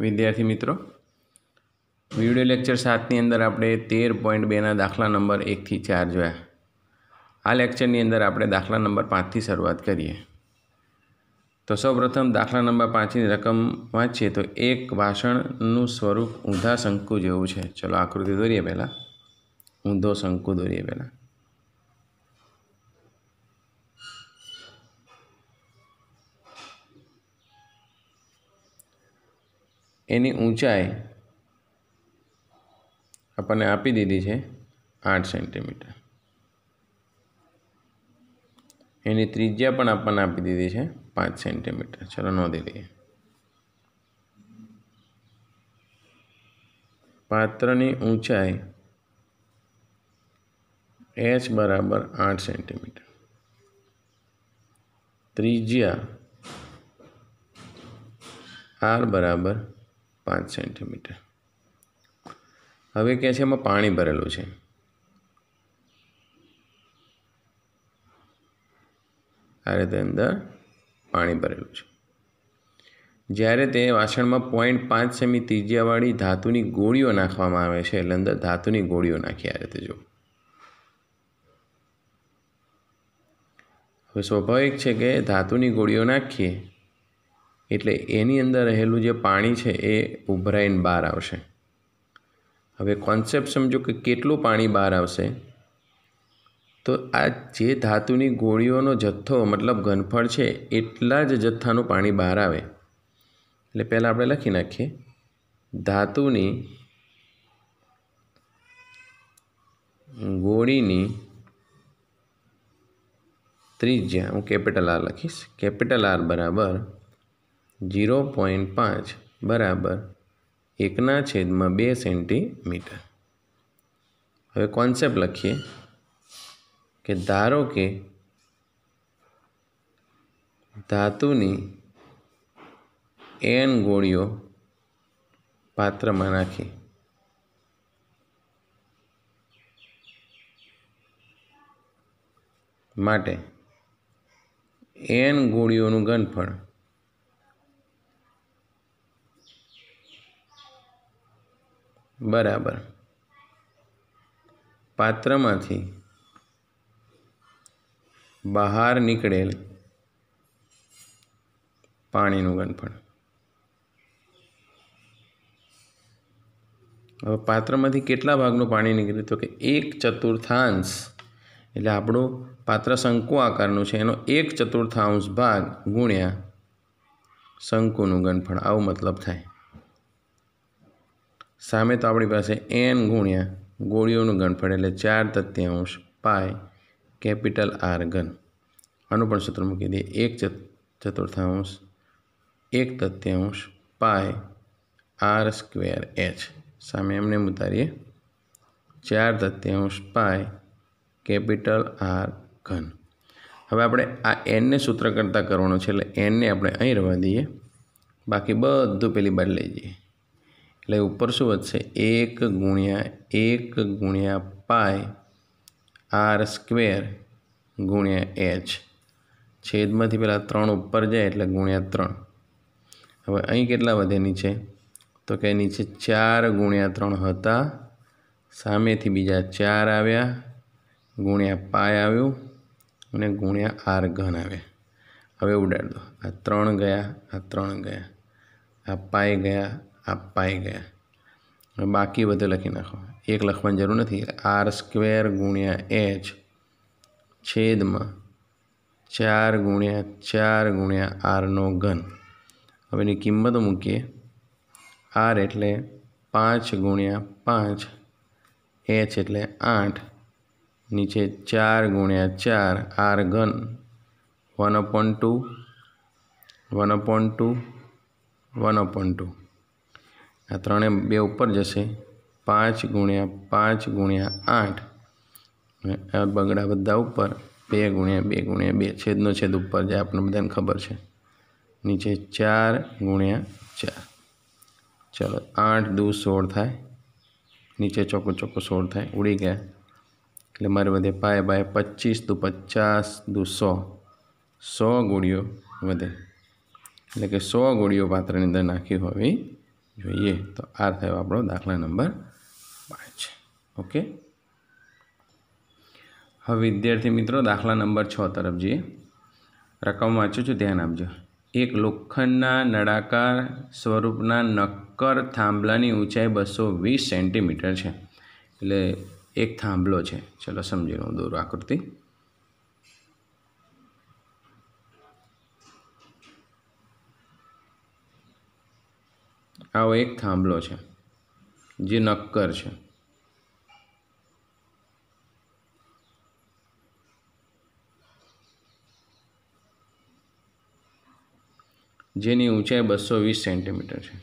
વિદ્યાર્થી મિત્રો video lecture સાતની અંદર આપણે તેર પોઈન્ટ બેના દાખલા નંબર એકથી ચાર જોયા આ લેક્ચરની અંદર આપણે દાખલા નંબર પાંચથી શરૂઆત કરીએ તો સૌપ્રથમ દાખલા નંબર પાંચની રકમ વાંચીએ તો એક વાસણનું સ્વરૂપ ઊંધા શંકુ જેવું છે ચલો આકૃતિ દોરીએ પહેલાં ઊંધો શંકુ દોરીએ પહેલાં એની ઊંચાઈ આપણને આપી દીધી છે આઠ સેન્ટીમીટર એની ત્રિજ્યા પણ આપણને આપી દીધી છે પાંચ સેન્ટીમીટર ચલો નોંધી લઈએ પાત્રની ઊંચાઈ એચ બરાબર આઠ સેન્ટીમીટર ત્રિજ્યા આર બરાબર પાંચ સેન્ટીમીટર હવે કહે છે એમાં પાણી ભરેલું છે આ રીતે અંદર પાણી ભરેલું છે જ્યારે તે વાસણમાં પોઈન્ટ પાંચ સેમી ત્રિજ્યાવાળી ધાતુની ગોળીઓ નાખવામાં આવે છે એટલે અંદર ધાતુની ગોળીઓ નાખી આ રીતે જો હવે સ્વાભાવિક છે કે ધાતુની ગોળીઓ નાખીએ એટલે એની અંદર રહેલું જે પાણી છે એ ઉભરાઈને બહાર આવશે હવે કોન્સેપ્ટ સમજો કે કેટલું પાણી બહાર આવશે તો આ જે ધાતુની ગોળીઓનો જથ્થો મતલબ ઘનફળ છે એટલા જ જથ્થાનું પાણી બહાર આવે એટલે પહેલાં આપણે લખી નાખીએ ધાતુની ગોળીની ત્રિજ્યા હું કેપિટલ આર લખીશ કેપિટલ આર બરાબર જીરો પોઈન્ટ પાંચ બરાબર એકના છેદમાં બે સેન્ટીમીટર હવે કોન્સેપ્ટ લખીએ કે ધારો કે ધાતુની એન ગોળીઓ પાત્રમાં નાખી માટે એન ગોળીઓનું ઘનફળ બરાબર પાત્રમાંથી બહાર નીકળેલ પાણીનું ઘનફળ હવે પાત્રમાંથી કેટલા ભાગનું પાણી નીકળ્યું તો કે એક ચતુર્થાંશ એટલે આપણું પાત્ર શંકુ આકારનું છે એનો એક ચતુર્થાંશ ભાગ ગુણ્યા શંકુનું ઘનફળ આવો મતલબ થાય સામે તો આપણી પાસે એન ગુણ્યા ગોળીઓનું ગણફળ એટલે ચાર તત્યાંશ પાય કેપિટલ આર ઘન આનું પણ સૂત્ર મૂકી દઈએ એક ચતુર્થાંશ એક તત્યાંશ પાય આર સ્ક્વેર એચ સામે એમને ઉતારીએ ચાર તત્યાંશ પાય કેપિટલ આર ઘન હવે આપણે આ એનને સૂત્ર કરતાં કરવાનું છે એટલે એનને આપણે અહીં રહેવા દઈએ બાકી બધું પેલી બાર લઈ જઈએ એટલે ઉપર શું વધશે એક ગુણ્યા એક ગુણ્યા પાય આર સ્ક્વેર ગુણ્યા એચ છેદમાંથી પહેલાં ત્રણ ઉપર જાય એટલે ગુણ્યા ત્રણ હવે અહીં કેટલા વધે નીચે તો કે નીચે ચાર ગુણ્યા ત્રણ હતા સામેથી બીજા ચાર આવ્યા ગુણ્યા પાય આવ્યું અને ગુણ્યા આર ઘન આવ્યા હવે ઉડાડ દો આ ત્રણ ગયા આ ત્રણ ગયા આ પાય ગયા આ પાઈ ગયા હવે બાકી બધું લખી નાખો એક લખવાની જરૂર નથી આર સ્ક્વેર ગુણ્યા એચ છેદમાં ચાર ગુણ્યા ચાર ગુણ્યા આરનો ઘન હવે એની કિંમત મૂકીએ આર એટલે પાંચ ગુણ્યા પાંચ એચ એટલે આઠ નીચે ચાર ગુણ્યા ચાર આર ઘન one upon two one upon two one upon two આ ત્રણે બે ઉપર જશે પાંચ ગુણ્યા પાંચ ગુણ્યા આઠ આ બગડા બધા ઉપર બે ગુણ્યા બે ગુણ્યા બે છેદનો છેદ ઉપર જે આપણને બધાને ખબર છે નીચે ચાર ગુણ્યા ચાર ચાલો આઠ દુ સોળ થાય નીચે ચોખ્ખું ચોખ્ખું સોળ થાય ઉડી ગયા એટલે મારે વધે પાય બાય પચીસ દુ પચાસ દુ સો સો ગોળીઓ વધે એટલે કે સો ગોળીઓ પાત્રની અંદર નાખી હોવી જોઈએ તો આ થયો આપણો દાખલા નંબર પાંચ ઓકે હવે વિદ્યાર્થી મિત્રો દાખલા નંબર છ તરફ જઈએ રકમ વાંચું છું ધ્યાન આપજો એક લોખંડના નળાકાર સ્વરૂપના નક્કર થાંભલાની ઊંચાઈ બસો વીસ સેન્ટીમીટર છે એટલે એક થાંભલો છે ચલો સમજી લો દોરું આકૃતિ આવો એક થાંભલો છે જે નક્કર છે જેની ઊંચાઈ બસો વીસ સેન્ટીમીટર છે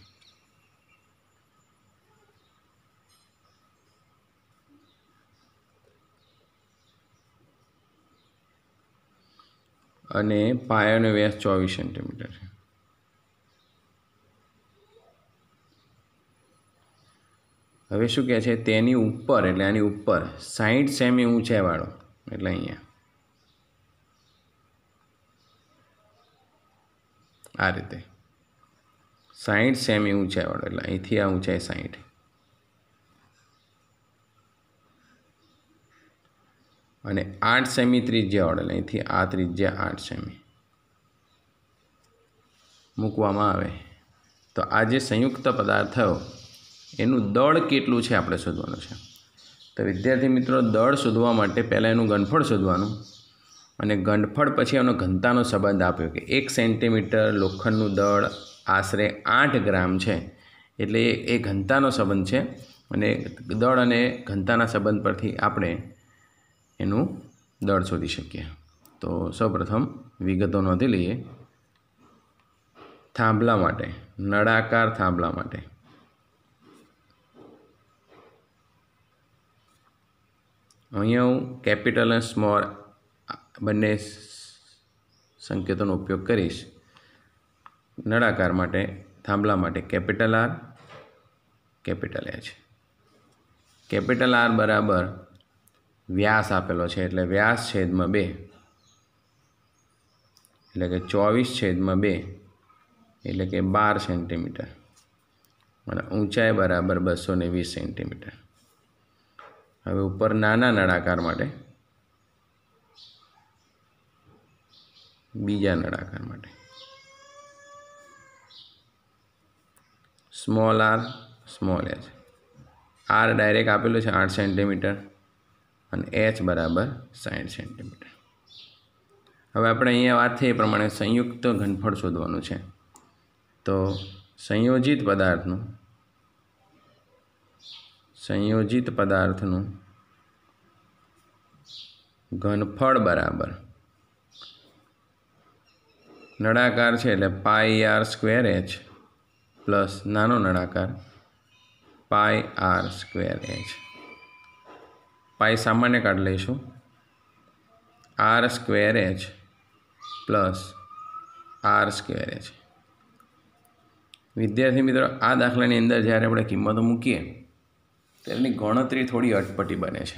અને પાયાનો વ્યાસ ચોવીસ સેન્ટીમીટર છે હવે શું કહે છે તેની ઉપર એટલે આની ઉપર સાઠ સેમી ઊંચાઈવાળો એટલે અહીંયા આ રીતે સાહીઠ સેમી ઊંચાઈવાળો એટલે અહીંથી આ ઊંચાઈ સાહીઠ અને આઠ સેમી ત્રિજ્યાવાળો એટલે અહીંથી આ ત્રિજ્યા આઠ સેમી મૂકવામાં આવે તો આ જે સંયુક્ત પદાર્થ થયો એનું દળ કેટલું છે આપણે શોધવાનું છે તો વિદ્યાર્થી મિત્રો દળ શોધવા માટે પહેલાં એનું ઘનફળ શોધવાનું અને ઘનફળ પછી એનો ઘનતાનો સંબંધ આપ્યો કે એક સેન્ટીમીટર લોખંડનું દળ આશરે આઠ ગ્રામ છે એટલે એ ઘનતાનો સંબંધ છે અને દળ અને ઘનતાના સંબંધ પરથી આપણે એનું દળ શોધી શકીએ તો સૌપ્રથમ વિગતો નોંધી લઈએ થાંભલા માટે નળાકાર થાંભલા માટે અહીંયા હું કેપિટલ અને સ્મોલ બંને સંકેતોનો ઉપયોગ કરીશ નળાકાર માટે થાંભલા માટે capital R capital H capital R બરાબર વ્યાસ આપેલો છે એટલે વ્યાસ છેદમાં બે એટલે કે ચોવીસ છેદમાં બે એટલે કે બાર સેન્ટીમીટર અને ઊંચાઈ બરાબર બસો વીસ સેન્ટીમીટર હવે ઉપર નાના નળાકાર માટે બીજા નળાકાર માટે small R small H R direct આપેલો છે આઠ સેન્ટીમીટર અને એચ બરાબર સાઠ સેન્ટીમીટર હવે આપણે અહીંયા વાત થઈ એ પ્રમાણે સંયુક્ત ઘનફળ શોધવાનું છે તો સંયોજિત પદાર્થનું સંયોજિત પદાર્થનું ઘનફળ બરાબર નળાકાર છે એટલે pi R square H plus નાનો નળાકાર pi R square H pi સામાન્ય કાર્ડ લઈશું R square H plus R square H વિદ્યાર્થી મિત્રો આ દાખલાની અંદર જ્યારે આપણે કિંમતો મૂકીએ તેની ગણતરી થોડી અટપટી બને છે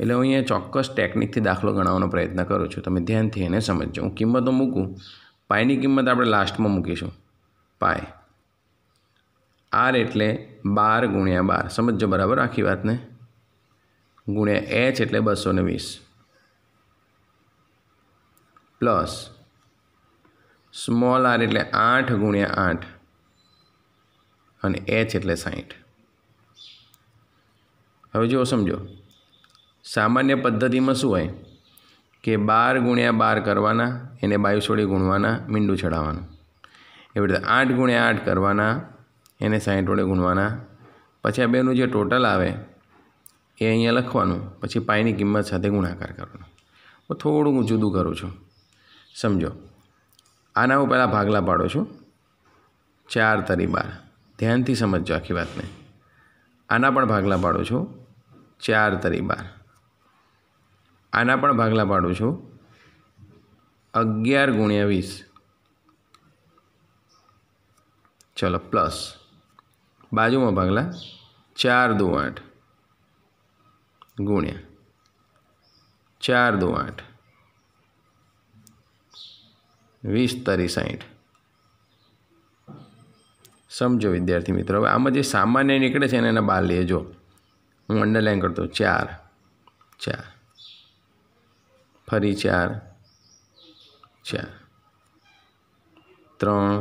એટલે હું અહીંયા ચોક્કસ ટેકનિકથી દાખલો ગણાવવાનો પ્રયત્ન કરું છું તમે ધ્યાનથી એને સમજજો હું કિંમતો મૂકું પાયની કિંમત આપણે લાસ્ટમાં મૂકીશું પાય આર એટલે બાર ગુણ્યા બાર સમજજો બરાબર આખી વાતને ગુણ્યા એચ એટલે બસો ને વીસ પ્લસ સ્મોલ આર એટલે આઠ ગુણ્યા આઠ અને એચ એટલે સાહીઠ હવે જુઓ સમજો સામાન્ય પદ્ધતિમાં શું હોય કે બાર ગુણ્યા બાર કરવાના એને બાયુ સોડી ગુણવાના મીંડું ચડાવવાનું એવી રીતે આઠ ગુણ્યા આઠ કરવાના એને સાહીઠ વડે ગુણવાના પછી આ બેનું જે ટોટલ આવે એ અહીંયા લખવાનું પછી પાયની કિંમત સાથે ગુણાકાર કરવાનો હું થોડું હું જુદું કરું છું સમજો આના હું પહેલાં ભાગલા પાડું છું ચાર તરી બાર ધ્યાનથી સમજજો આખી વાતને આના પણ ભાગલા પાડું છું ચાર તરી બાર આના પણ ભાગલા પાડું છું અગિયાર ગુણ્યા વીસ ચલો પ્લસ બાજુમાં ભાગલા ચાર દો આઠ ગુણ્યા ચાર દો આઠ વીસ તરી સાઠ સમજો વિદ્યાર્થી મિત્રો હવે આમાં જે સામાન્ય નીકળે છે ને એના બહાર લેજો જો હું અંડરલાઇન કરતો ચાર ચાર ફરી ચાર ચાર ત્રણ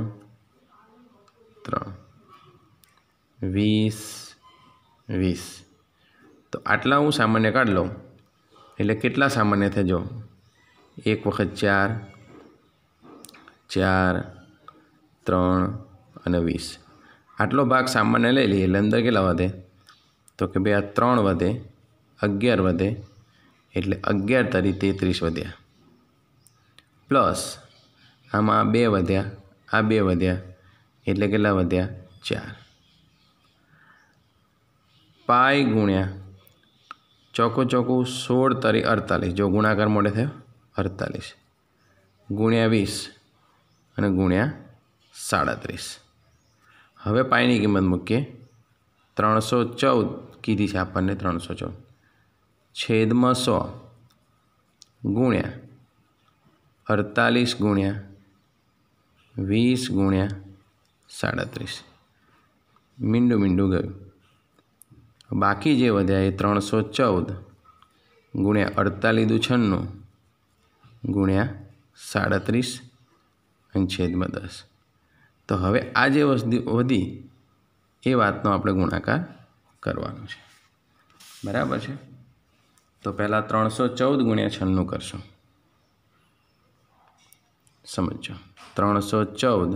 ત્રણ વીસ વીસ તો આટલા હું સામાન્ય કાઢ લઉં એટલે કેટલા સામાન્ય થાય જો એક વખત ચાર ચાર ત્રણ અને વીસ આટલો ભાગ સામાન્ય લઈ લઈએ એટલે અંદર કેટલા વધે તો કે ભાઈ આ ત્રણ વધે અગિયાર વધે એટલે અગિયાર તરી તેત્રીસ વધ્યા પ્લસ આમાં બે વધ્યા આ બે વધ્યા એટલે કેટલા વધ્યા ચાર પાય ગુણ્યા ચોખ્ખું ચોખ્ખું સોળ તરી અડતાલીસ જો ગુણાકાર મોડે થયો અડતાલીસ ગુણ્યા વીસ અને ગુણ્યા સાડત્રીસ હવે પાયની કિંમત મૂકીએ ત્રણસો ચૌદ કીધી છે આપણને ત્રણસો ચૌદ છેદમાં સો ગુણ્યા અડતાલીસ ગુણ્યા વીસ ગુણ્યા સાડત્રીસ મીંડું મીંડું ગયું બાકી જે વધ્યા એ ત્રણસો ચૌદ ગુણ્યા અડતાલીસ દુ છન્નું ગુણ્યા સાડત્રીસ અને છેદમાં દસ તો હવે આ જે વધી એ વાતનો આપણે ગુણાકાર કરવાનો છે બરાબર છે તો પહેલાં ત્રણસો ચૌદ ગુણ્યા છન્નું કરશું સમજો ત્રણસો ચૌદ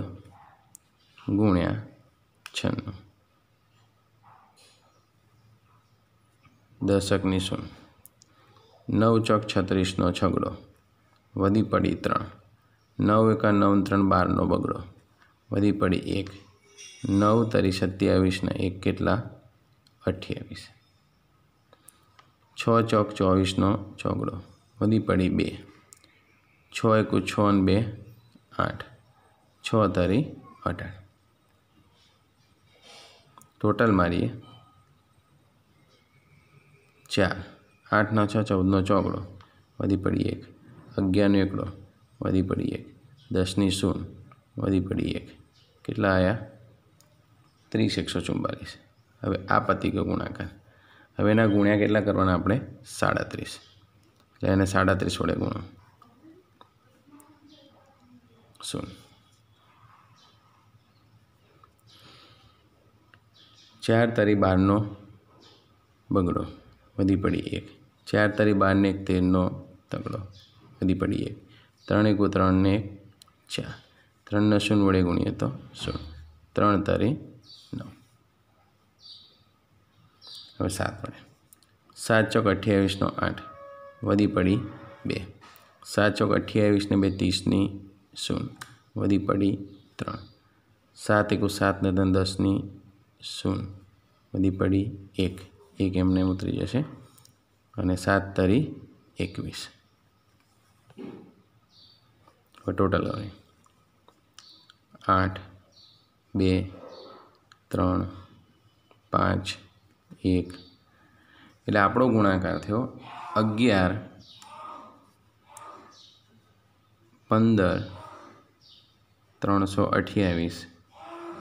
ગુણ્યા છન્નું દશકની શું નવ ચોક છત્રીસનો છગડો વધી પડી ત્રણ નવ એકા નવ ત્રણ બારનો બગડો વધી પડી એક નવ તરી સત્યાવીસના એક કેટલા અઠ્યાવીસ છ ચોક ચોવીસનો ચોગડો વધી પડી બે છ એકુ છ અને બે આઠ છ તરી અઢાર ટોટલ મારીએ ચાર આઠનો છ ચૌદનો ચોગડો વધી પડી એક અગિયારનો એકડો વધી પડી એક દસની શૂન વધી પડી એક કેટલા આવ્યા ત્રીસ એકસો ચુમ્બાલીસ હવે આ પતિ ગયો ગુણાકાર હવે એના ગુણ્યા કેટલા કરવાના આપણે સાડત્રીસ એટલે એને સાડત્રીસ વડે ગુણો શું ચાર તરી બારનો બગડો વધી પડી એક ચાર તરી બારને એક તેરનો તગડો વધી પડી એક ત્રણ એકો ત્રણને એક ચાર ત્રણને શૂન વડે ગુણીએ તો શૂન્ય ત્રણ તારી નવ હવે સાત વડે સાત ચોક અઠ્યાવીસનો આઠ વધી પડી બે સાત ચોક અઠ્યાવીસને બે ત્રીસની શૂન વધી પડી ત્રણ સાત એકુ સાતને ધન દસની શૂન વધી પડી એક એક એમને ઉતરી જશે અને સાત તારી એકવીસ ટોટલ હવે આઠ બે ત્રણ પાંચ એક એટલે આપણો ગુણાકાર થયો અગિયાર પંદર ત્રણસો અઠ્યાવીસ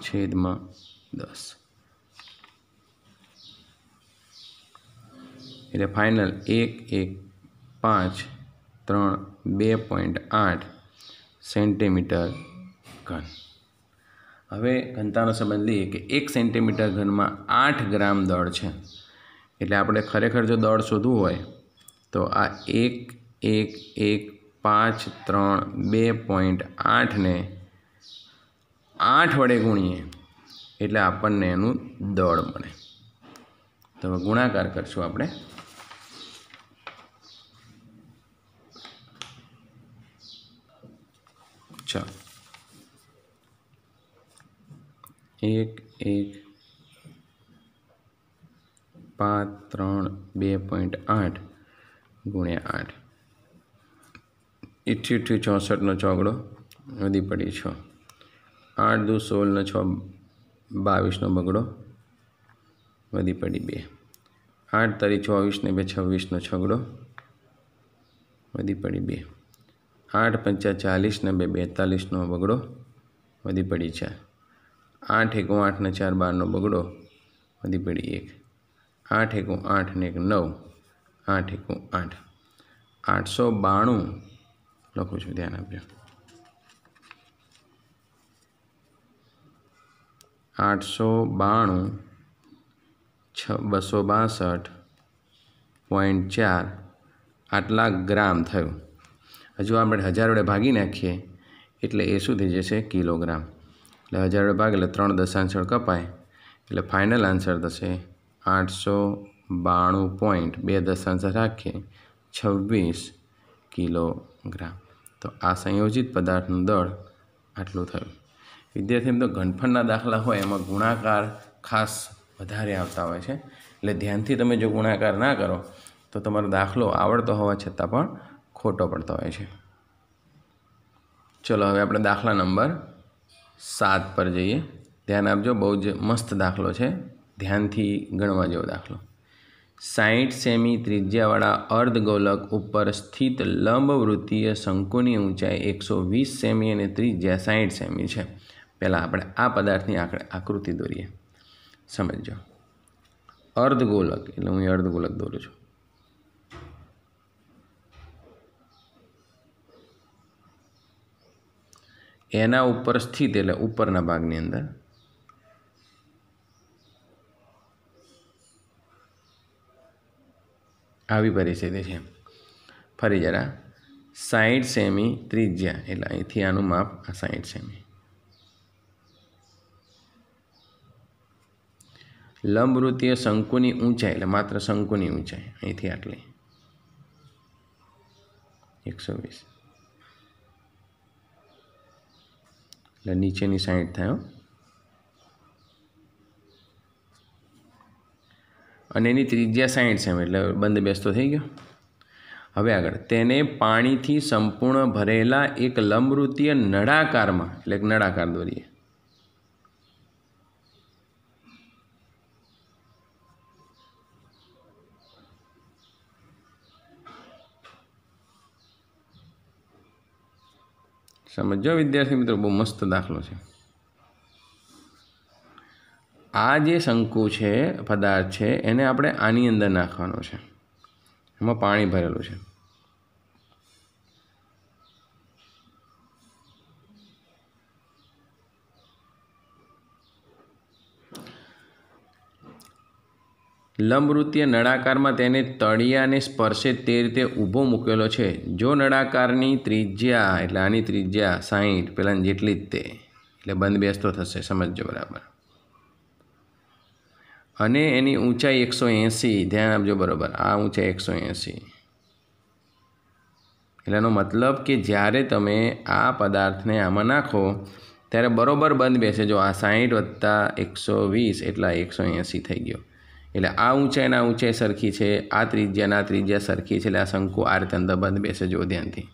છેદમાં દસ એટલે ફાઇનલ એક એક પાંચ ત્રણ બે પોઈન્ટ આઠ સેન્ટીમીટર ઘન હવે ઘનતાનો સંબંધ લઈએ કે એક સેન્ટીમીટર ઘનમાં આઠ ગ્રામ દળ છે એટલે આપણે ખરેખર જો દળ શોધવું હોય તો આ એક એક એક પાંચ ત્રણ બે પોઈન્ટ આઠને આઠ વડે ગુણીએ એટલે આપણને એનું દળ મળે તો હવે ગુણાકાર કરશું આપણે ચાલો એક એક પાંચ ત્રણ બે પોઈન્ટ આઠ ગુણ્યા આઠ ઇઠ્યુઠ્યુ ચોસઠનો ચોગડો વધી પડી છ આઠ દુ સોળનો છ બાવીસનો બગડો વધી પડી બે આઠ તારી ચોવીસને બે છવ્વીસનો છગડો વધી પડી બે આઠ પંચા ચાલીસ ને બે બેતાલીસનો બગડો વધી પડી છે આઠ એકું આઠને ચાર બારનો બગડો વધી પેઢી એક આઠ એકું આઠ ને એક નવ આઠ એકું આઠ આઠસો બાણું લખું છું ધ્યાન આપજો આઠસો બાણું છ બસો બાસઠ પોઈન્ટ ચાર આટલા ગ્રામ થયું હજુ આપણે હજાર વડે ભાગી નાખીએ એટલે એ શું થઈ જશે કિલોગ્રામ એટલે હજાર ભાગ એટલે ત્રણ દશાંશળ કપાય એટલે ફાઇનલ આન્સર થશે આઠસો બાણું પોઈન્ટ બે દશાંશ રાખીએ છવ્વીસ કિલોગ્રામ તો આ સંયોજિત પદાર્થનું દળ આટલું થયું વિદ્યાર્થી તો ઘનફળના દાખલા હોય એમાં ગુણાકાર ખાસ વધારે આવતા હોય છે એટલે ધ્યાનથી તમે જો ગુણાકાર ના કરો તો તમારો દાખલો આવડતો હોવા છતાં પણ ખોટો પડતો હોય છે ચલો હવે આપણે દાખલા નંબર સાત પર જઈએ ધ્યાન આપજો બહુ જ મસ્ત દાખલો છે ધ્યાનથી ગણવા જેવો દાખલો સાઠ સેમી ત્રિજ્યાવાળા અર્ધગોલક ઉપર સ્થિત લંબવૃત્તીય શંકુની ઊંચાઈ એકસો વીસ સેમી અને ત્રિજ્યા સાઠ સેમી છે પહેલાં આપણે આ પદાર્થની આંકડે આકૃતિ દોરીએ સમજો અર્ધગોલક એટલે હું એ અર્ધગોલક દોરું છું એના ઉપર સ્થિત એટલે ઉપરના ભાગની અંદર આવી પરિસ્થિતિ છે ફરી જરા સાઠ સેમી ત્રિજ્યા એટલે અહીંથી આનું માપ આ સાઠ સેમી લંબવૃત્તીય શંકુની ઊંચાઈ એટલે માત્ર શંકુની ઊંચાઈ અહીંથી આટલી એકસો વીસ એટલે નીચેની સાઈડ થયો અને એની ત્રિજ્યા સાઈઠ સેમ એટલે બંધ બેસતો થઈ ગયો હવે આગળ તેને પાણીથી સંપૂર્ણ ભરેલા એક લંબવૃત્તીય નળાકારમાં એટલે નળાકાર દોરીએ સમજો વિદ્યાર્થી મિત્રો બહુ મસ્ત દાખલો છે આ જે શંકુ છે પદાર્થ છે એને આપણે આની અંદર નાખવાનો છે એમાં પાણી ભરેલું છે લંબવૃત્તીય નળાકારમાં તેને તળિયાને સ્પર્શે તે રીતે ઊભો મૂકેલો છે જો નળાકારની ત્રિજ્યા એટલે આની ત્રિજ્યા સાહીઠ પહેલાં જેટલી જ તે એટલે બંધ બેસતો થશે સમજજો બરાબર અને એની ઊંચાઈ એકસો એંસી ધ્યાન આપજો બરાબર આ ઊંચાઈ એકસો એંસી એટલેનો મતલબ કે જ્યારે તમે આ પદાર્થને આમાં નાખો ત્યારે બરોબર બંધ બેસે જો આ સાહીઠ વત્તા એકસો વીસ એટલા એકસો એંસી થઈ ગયો એટલે આ ઊંચાઈ આ ઊંચાઈ સરખી છે આ ત્રિજ્યા આ ત્રિજ્યા સરખી છે એટલે આ શંકુ આ રીતે અંદર બંધ બેસે જો ધ્યાનથી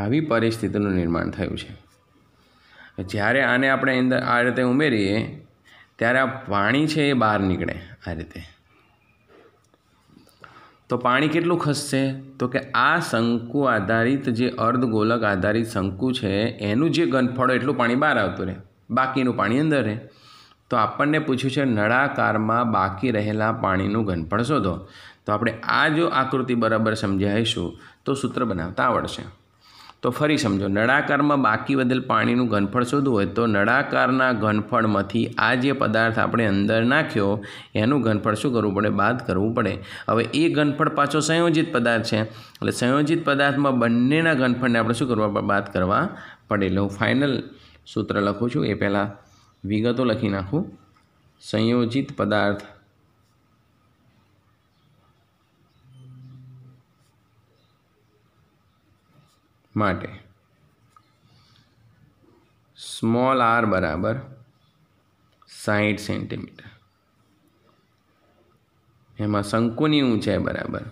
આવી પરિસ્થિતિનું નિર્માણ થયું છે જ્યારે આને આપણે અંદર આ રીતે ઉમેરીએ ત્યારે આ પાણી છે એ બહાર નીકળે આ રીતે તો પાણી કેટલું ખસશે તો કે આ શંકુ આધારિત જે અર્ધગોલક આધારિત શંકુ છે એનું જે ગનફળો એટલું પાણી બહાર આવતું રહે બાકીનું પાણી અંદર રહે તો આપણને પૂછ્યું છે નળાકારમાં બાકી રહેલા પાણીનું ઘનફળ શોધો તો આપણે આ જો આકૃતિ બરાબર સમજાવીશું તો સૂત્ર બનાવતા આવડશે તો ફરી સમજો નળાકારમાં બાકી વધેલ પાણીનું ઘનફળ શોધવું હોય તો નળાકારના ઘનફળમાંથી આ જે પદાર્થ આપણે અંદર નાખ્યો એનું ઘનફળ શું કરવું પડે બાદ કરવું પડે હવે એ ઘનફળ પાછો સંયોજિત પદાર્થ છે એટલે સંયોજિત પદાર્થમાં બંનેના ઘનફળને આપણે શું કરવા બાદ કરવા પડે એટલે હું ફાઇનલ સૂત્ર લખું છું એ પહેલાં વિગતો લખી નાખું સંયોજિત પદાર્થ માટે સ્મોલ આર બરાબર સાઠ સેન્ટીમીટર એમાં શંકુની ઊંચાઈ બરાબર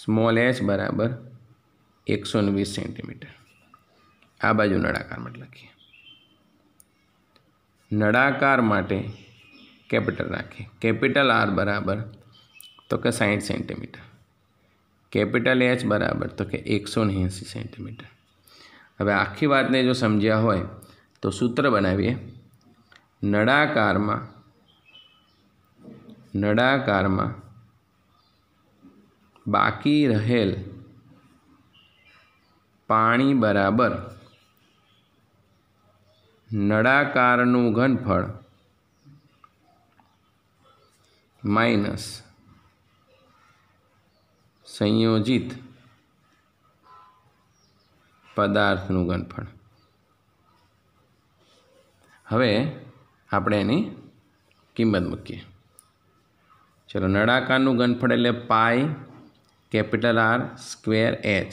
સ્મોલ એચ બરાબર એકસો ને વીસ સેન્ટીમીટર આ બાજુ નળાકાર માટે લખીએ નળાકાર માટે કેપિટલ રાખીએ કેપિટલ આર બરાબર તો કે સાઠ સેન્ટીમીટર કેપિટલ એચ બરાબર તો કે એકસો ને એંસી સેન્ટીમીટર હવે આખી વાતને જો સમજ્યા હોય તો સૂત્ર બનાવીએ નળાકારમાં નળાકારમાં બાકી રહેલ પાણી બરાબર નળાકારનું ઘનફળ માઇનસ સંયોજિત પદાર્થનું ઘનફળ હવે આપણે એની કિંમત મૂકીએ ચલો નળાકારનું ઘનફળ એટલે pi capital R square H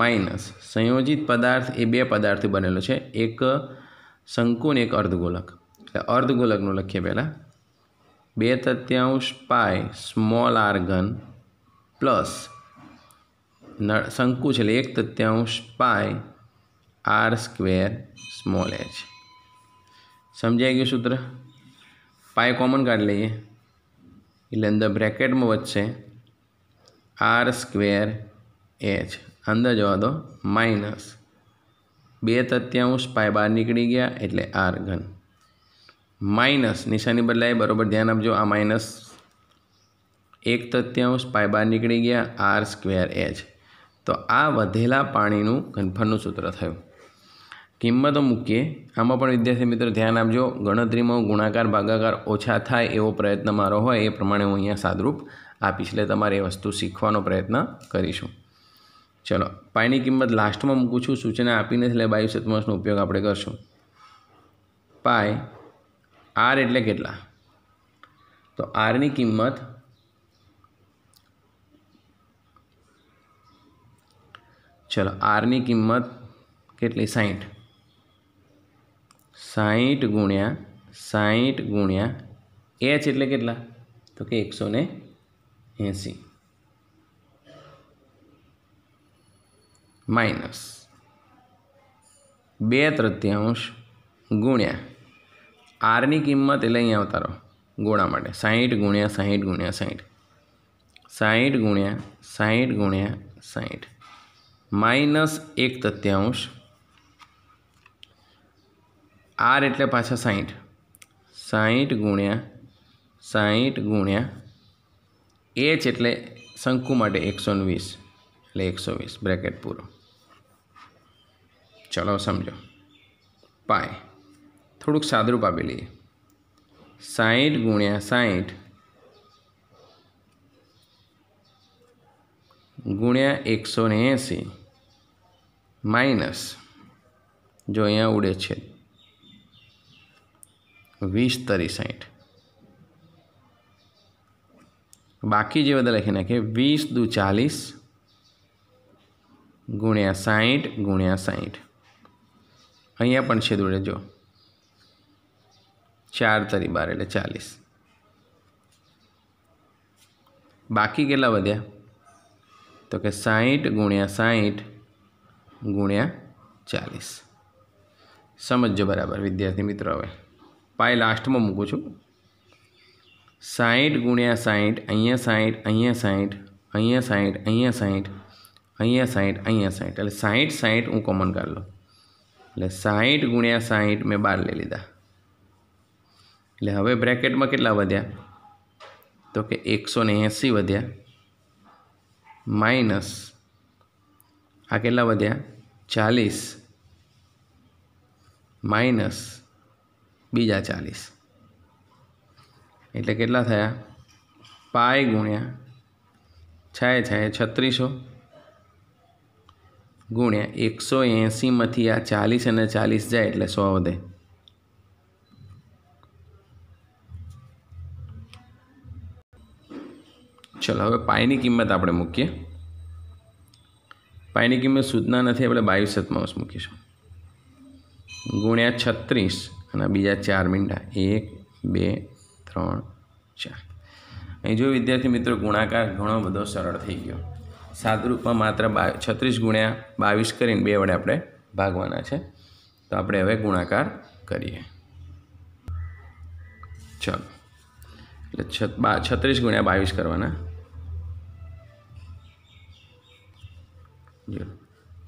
minus સંયોજિત પદાર્થ એ બે પદાર્થથી બનેલો છે એક શંકુ અને એક અર્ધગોલક એટલે અર્ધગોલકનું લખીએ પહેલાં બે તત્યાંશ પાય સ્મોલ આર ઘન પ્લસ શંકુ છે એટલે એક તત્યાંશ pi R square small H સમજાઈ ગયું સૂત્ર પાય કોમન કાઢી લઈએ એટલે અંદર બ્રેકેટમાં વધશે આર સ્ક્વેર એચ અંદર જવા દો માઇનસ બે તત્યાંશ પાય બહાર નીકળી ગયા એટલે આર ઘન માઇનસ નિશાની બદલાય બરાબર ધ્યાન આપજો આ માઇનસ એક તત્યાંશ પાય બહાર નીકળી ગયા આર સ્ક્વેર એચ તો આ વધેલા પાણીનું ઘનફળનું સૂત્ર થયું કિંમતો મૂકીએ આમાં પણ વિદ્યાર્થી મિત્રો ધ્યાન આપજો ગણતરીમાં ગુણાકાર ભાગાકાર ઓછા થાય એવો પ્રયત્ન મારો હોય એ પ્રમાણે હું અહીંયા સાદરૂપ આપીશ એટલે તમારે એ વસ્તુ શીખવાનો પ્રયત્ન કરીશું ચલો પાણીની કિંમત લાસ્ટમાં મૂકું છું સૂચના આપીને એટલે બાયુ સતમાસનો ઉપયોગ આપણે કરશું પાય આર એટલે કેટલા તો આરની કિંમત ચલો આરની કિંમત કેટલી સાહીઠ સાહીઠ ગુણ્યા સાહીઠ ગુણ્યા એચ એટલે કેટલા તો કે એકસો ને એંસી માઇનસ બે તૃતીયાંશ ગુણ્યા આરની કિંમત એટલે અહીંયા ઉતારો ગોળા માટે સાહીઠ ગુણ્યા સાહીઠ ગુણ્યા સાહીઠ સાહીઠ ગુણ્યા સાહીઠ ગુણ્યા સાહીઠ માઇનસ એક તત્યાંશ આર એટલે પાછા સાહીઠ સાહીઠ ગુણ્યા સાહીઠ ગુણ્યા એચ એટલે શંકુ માટે એકસો વીસ એટલે એકસો વીસ બ્રેકેટ પૂરો ચલો સમજો પાય થોડુંક સાદરૂપ આપી લઈએ સાહીઠ ગુણ્યા સાહીઠ ગુણ્યા એકસો ને એંસી માઇનસ જો અહીંયા ઉડે છે વીસ તરી સાહીઠ બાકી જે બધા લખી નાખીએ વીસ દુ ચાલીસ ગુણ્યા સાહીઠ ગુણ્યા સાહીઠ અહીંયા પણ છે ઉડે જો ચાર તરી બાર એટલે ચાલીસ બાકી કેટલા વધ્યા તો કે સાહીઠ ગુણ્યા સાહીઠ ગુણ્યા ચાલીસ સમજો બરાબર વિદ્યાર્થી મિત્રો હવે પાય લાસ્ટમાં મૂકું છું સાહીઠ ગુણ્યા સાહીઠ અહીંયા સાહીઠ અહીંયા સાહીઠ અહીંયા સાહીઠ અહીંયા સાહીઠ અહીંયા સાહીઠ અહીંયા સાહીઠ એટલે સાહીઠ સાહીઠ હું કોમન કાઢ લઉં એટલે સાહીઠ ગુણ્યા સાહીઠ મેં બાર લઈ લીધા એટલે હવે બ્રેકેટમાં કેટલા વધ્યા તો કે એકસો ને એંસી વધ્યા માઇનસ આ કેટલા વધ્યા ચાલીસ માઇનસ બીજા ચાલીસ એટલે કેટલા થયા પાય ગુણ્યા છાએ છાએ છત્રીસો ગુણ્યા એકસો એંસીમાંથી આ ચાલીસ અને ચાલીસ જાય એટલે સો વધે ચલો હવે પાઈની કિંમત આપણે મૂકીએ પાઈની કિંમત સૂચના નથી આપણે બાવીસ સતમાવસ મૂકીશું ગુણ્યા છત્રીસ અને બીજા ચાર મીંડા એક બે ત્રણ ચાર અહીં જો વિદ્યાર્થી મિત્રો ગુણાકાર ઘણો બધો સરળ થઈ ગયો સાદરૂપમાં માત્ર બા છત્રીસ ગુણ્યા બાવીસ કરીને બે વડે આપણે ભાગવાના છે તો આપણે હવે ગુણાકાર કરીએ ચાલો એટલે છત્રીસ ગુણ્યા બાવીસ કરવાના જીરો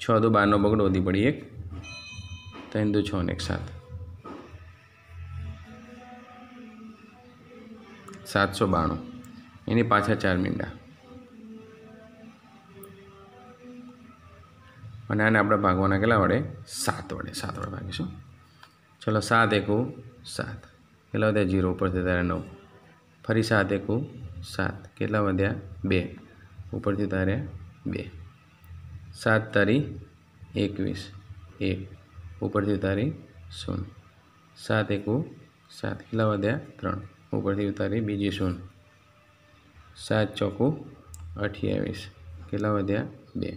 છ દો બારનો બગડો વધી પડી એક ત્રણ દો છ ને એક સાત સાતસો બાણું એની પાછા ચાર મીંડા અને આને આપણે ભાગવાના કેટલા વડે સાત વડે સાત વડે ભાગીશું ચલો સાત એકું સાત કેટલા વધ્યા જીરો ઉપરથી તારે નવ ફરી સાત એકું સાત કેટલા વધ્યા બે ઉપરથી તારે બે સાત તારી એકવીસ એક ઉપરથી ઉતારી શૂન સાત એકુ સાત કેટલા વધ્યા ત્રણ ઉપરથી ઉતારી બીજી શૂન સાત ચોકુ અઠ્યાવીસ કેટલા વધ્યા બે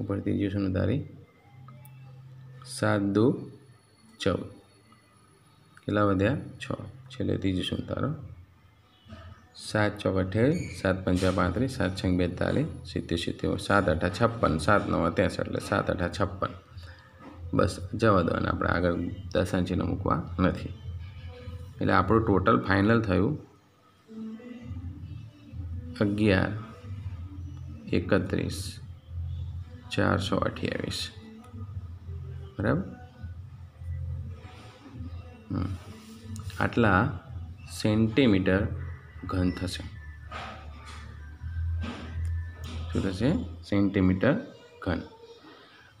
ઉપરથી ત્રીજી શૂન્ય ઉતારી સાત દુ ચૌદ કેટલા વધ્યા છ છેલ્લે ત્રીજી શૂન્ય તારો સાત ચોક અઠ્યાવીસ સાત પંચા પાંત્રીસ સાત છંગ બેતાલીસ સિત્તેર સિત્તેર સાત અઠા છપ્પન સાત નવ ત્રેસઠ એટલે સાત અઠા છપ્પન બસ જવા દો અને આપણે આગળ દસ દશાંશીને મૂકવા નથી એટલે આપણું ટોટલ ફાઇનલ થયું અગિયાર એકત્રીસ ચારસો અઠ્યાવીસ બરાબર આટલા સેન્ટીમીટર ઘન થશે શું થશે સેન્ટીમીટર ઘન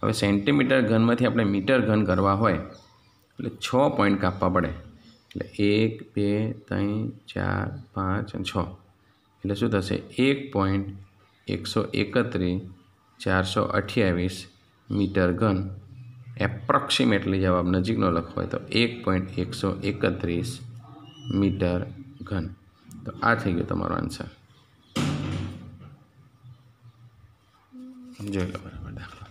હવે સેન્ટીમીટર ઘનમાંથી આપણે મીટર ઘન કરવા હોય એટલે છ પોઈન્ટ કાપવા પડે એટલે એક બે ત્રણ ચાર પાંચ છ એટલે શું થશે એક પોઈન્ટ એકસો એકત્રીસ ચારસો અઠ્યાવીસ મીટર ઘન એપ્રોક્સિમેટલી જવાબ નજીકનો લખવો હોય તો એક પોઈન્ટ એકસો એકત્રીસ મીટર ઘન તો આ થઈ ગયો તમારો આન્સર જોઈ લો બરાબર દાખલો